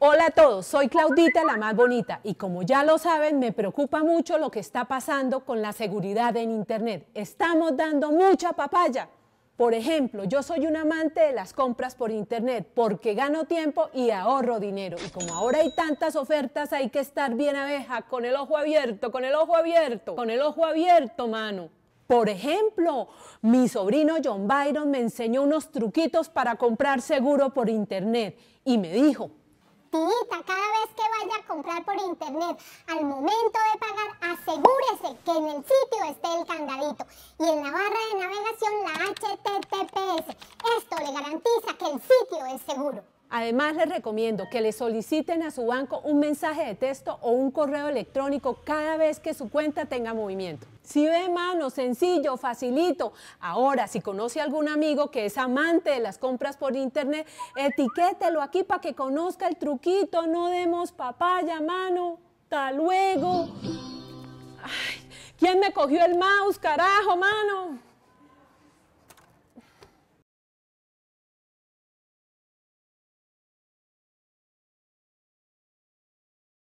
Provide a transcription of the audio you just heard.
Hola a todos, soy Claudita la más bonita y como ya lo saben me preocupa mucho lo que está pasando con la seguridad en Internet. Estamos dando mucha papaya. Por ejemplo, yo soy un amante de las compras por Internet porque gano tiempo y ahorro dinero. Y como ahora hay tantas ofertas hay que estar bien abeja, con el ojo abierto, con el ojo abierto, con el ojo abierto, mano. Por ejemplo, mi sobrino John Byron me enseñó unos truquitos para comprar seguro por Internet y me dijo, cada vez que vaya a comprar por internet. Al momento de pagar, asegúrese que en el sitio esté el candadito y en la barra de navegación la HTTPS. Esto le garantiza que el sitio es seguro. Además, les recomiendo que le soliciten a su banco un mensaje de texto o un correo electrónico cada vez que su cuenta tenga movimiento. Si ve mano, sencillo, facilito. Ahora, si conoce a algún amigo que es amante de las compras por internet, etiquételo aquí para que conozca el truquito. No demos papaya, mano. Hasta luego. ¿Quién me cogió el mouse, carajo, mano?